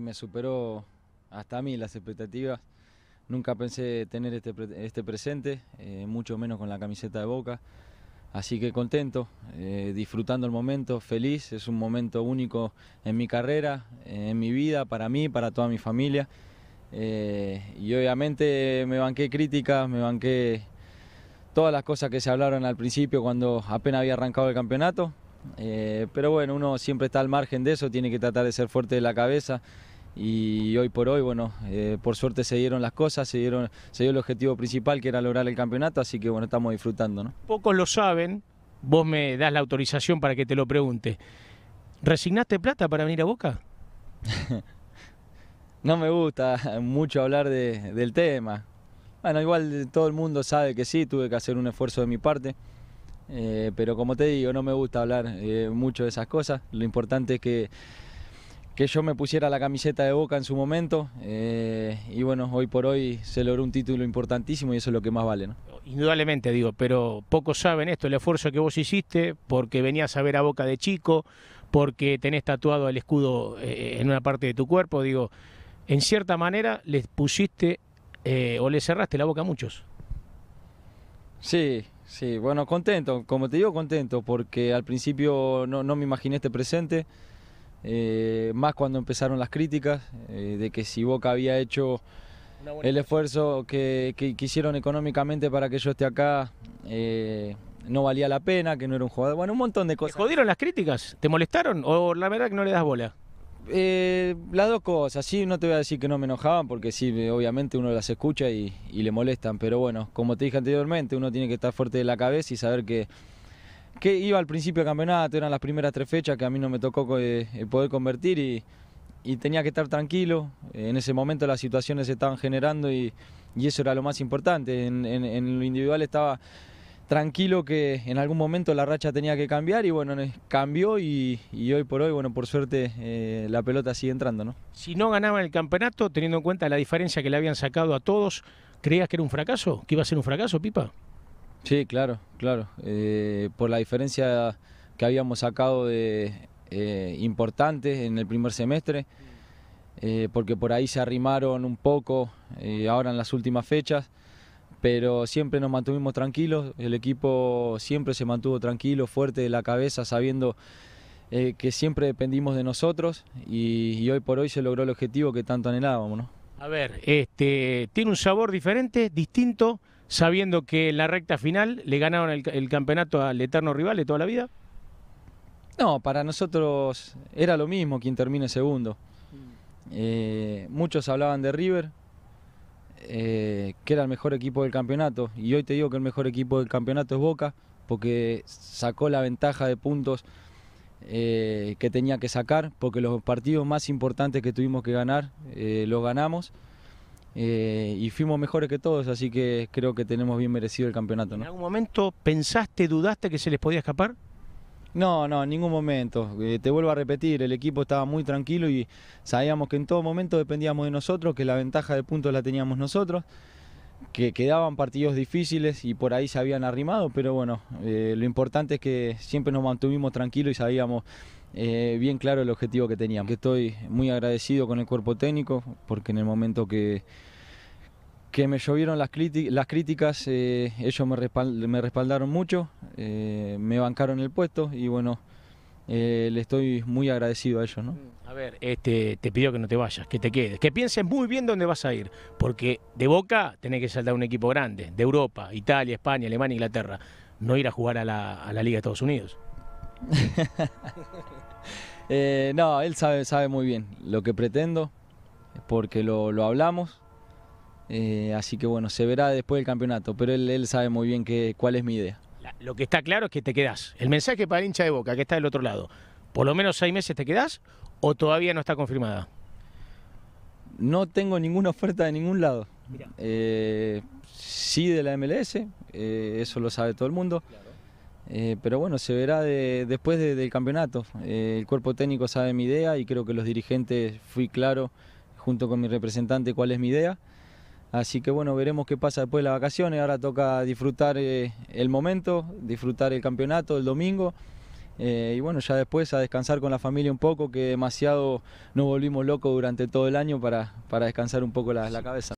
me superó hasta a mí las expectativas. Nunca pensé tener este, este presente, eh, mucho menos con la camiseta de Boca. Así que contento, eh, disfrutando el momento, feliz. Es un momento único en mi carrera, eh, en mi vida, para mí, para toda mi familia. y obviamente me banqué críticas, me banqué todas las cosas que se hablaron al principio cuando apenas había arrancado el campeonato. Eh, pero bueno, uno siempre está al margen de eso, tiene que tratar de ser fuerte de la cabeza. Y hoy por hoy, bueno, eh, por suerte se dieron las cosas, se, se dio el objetivo principal que era lograr el campeonato, así que bueno, estamos disfrutando. Pocos lo saben, vos me das la autorización para que te lo pregunte. ¿Resignaste plata para venir a Boca? no me gusta mucho hablar del tema. Bueno, igual todo el mundo sabe que sí, tuve que hacer un esfuerzo de mi parte. Eh, pero como te digo, no me gusta hablar eh, mucho de esas cosas. Lo importante es que, que yo me pusiera la camiseta de Boca en su momento. Eh, y bueno, hoy por hoy se logró un título importantísimo y eso es lo que más vale. Indudablemente, digo, pero pocos saben esto, el esfuerzo que vos hiciste, porque venías a ver a Boca de chico, porque tenés tatuado el escudo en una parte de tu cuerpo. Digo, en cierta manera les pusiste o les cerraste la boca a muchos. Sí, Sí, bueno, contento, como te digo, contento, porque al principio no, me imaginé este presente, eh, más cuando empezaron las críticas, eh, de que si Boca había hecho el esfuerzo que, que, hicieron económicamente para que yo esté acá, eh, no valía la pena, que no era un jugador, bueno, un montón de cosas. ¿Te jodieron las críticas? ¿Te molestaron o la verdad que no le das bola? eh, las dos cosas, sí, no te voy a decir que no me enojaban, porque sí, obviamente uno las escucha y, le molestan, pero bueno, como te dije anteriormente, uno tiene que estar fuerte de la cabeza y saber que, que iba al principio de campeonato, eran las primeras tres fechas que a mí no me tocó eh, eh, poder convertir y, tenía que estar tranquilo, en ese momento las situaciones se estaban generando y, eso era lo más importante, en lo individual estaba tranquilo que en algún momento la racha tenía que cambiar y bueno, cambió y, hoy por hoy, bueno, por suerte eh, la pelota sigue entrando, ¿no? Si no ganaban el campeonato, teniendo en cuenta la diferencia que le habían sacado a todos, ¿creías que era un fracaso? ¿Que iba a ser un fracaso, Pipa? Sí, claro, claro. Eh, por la diferencia que habíamos sacado de eh, importante en el primer semestre, porque por ahí se arrimaron un poco ahora en las últimas fechas pero siempre nos mantuvimos tranquilos, el equipo siempre se mantuvo tranquilo, fuerte de la cabeza, sabiendo eh, que siempre dependimos de nosotros y, hoy por hoy se logró el objetivo que tanto anhelábamos. A ver, este, tiene un sabor diferente, distinto, sabiendo que en la recta final le ganaron el, campeonato al eterno rival de toda la vida. No, para nosotros era lo mismo quien termine segundo. Eh, muchos hablaban de River, eh, que era el mejor equipo del campeonato. Y hoy te digo que el mejor equipo del campeonato es Boca, porque sacó la ventaja de puntos eh, que tenía que sacar, porque los partidos más importantes que tuvimos que ganar eh, los ganamos. y fuimos mejores que todos, así que creo que tenemos bien merecido el campeonato. ¿En algún momento pensaste, dudaste que se les podía escapar? No, no, en ningún momento. Eh, te vuelvo a repetir, el equipo estaba muy tranquilo y sabíamos que en todo momento dependíamos de nosotros, que la ventaja de puntos la teníamos nosotros, que quedaban partidos difíciles y por ahí se habían arrimado, pero bueno, eh, lo importante es que siempre nos mantuvimos tranquilos y sabíamos eh, bien claro el objetivo que teníamos. Estoy muy agradecido con el cuerpo técnico porque en el momento que que me llovieron las, las críticas, eh, ellos me, respaldaron mucho, eh, me bancaron el puesto y bueno, eh, le estoy muy agradecido a ellos. ¿no? A ver, este, te pido que no te vayas, que te quedes, que pienses muy bien dónde vas a ir, porque de Boca tenés que saltar un equipo grande, de Europa, Italia, España, Alemania, Inglaterra, no ir a jugar a la, Liga de Estados Unidos. no, él sabe, sabe muy bien lo que pretendo, porque lo, lo hablamos eh, así que bueno, se verá después del campeonato, pero él, sabe muy bien que, cuál es mi idea. Lo que está claro es que te quedás. El mensaje para el hincha de Boca, que está del otro lado, ¿por lo menos seis meses te quedás o todavía no está confirmada? No tengo ninguna oferta de ningún lado. Eh, sí de la MLS, eh, eso lo sabe todo el mundo. pero bueno, se verá después del campeonato. el cuerpo técnico sabe mi idea y creo que los dirigentes fui claro junto con mi representante cuál es mi idea. Así que bueno, veremos qué pasa después de las vacaciones. Ahora toca disfrutar eh, el momento, disfrutar el campeonato el domingo. Eh, y bueno, ya después a descansar con la familia un poco, que demasiado nos volvimos locos durante todo el año para, para descansar un poco la cabeza.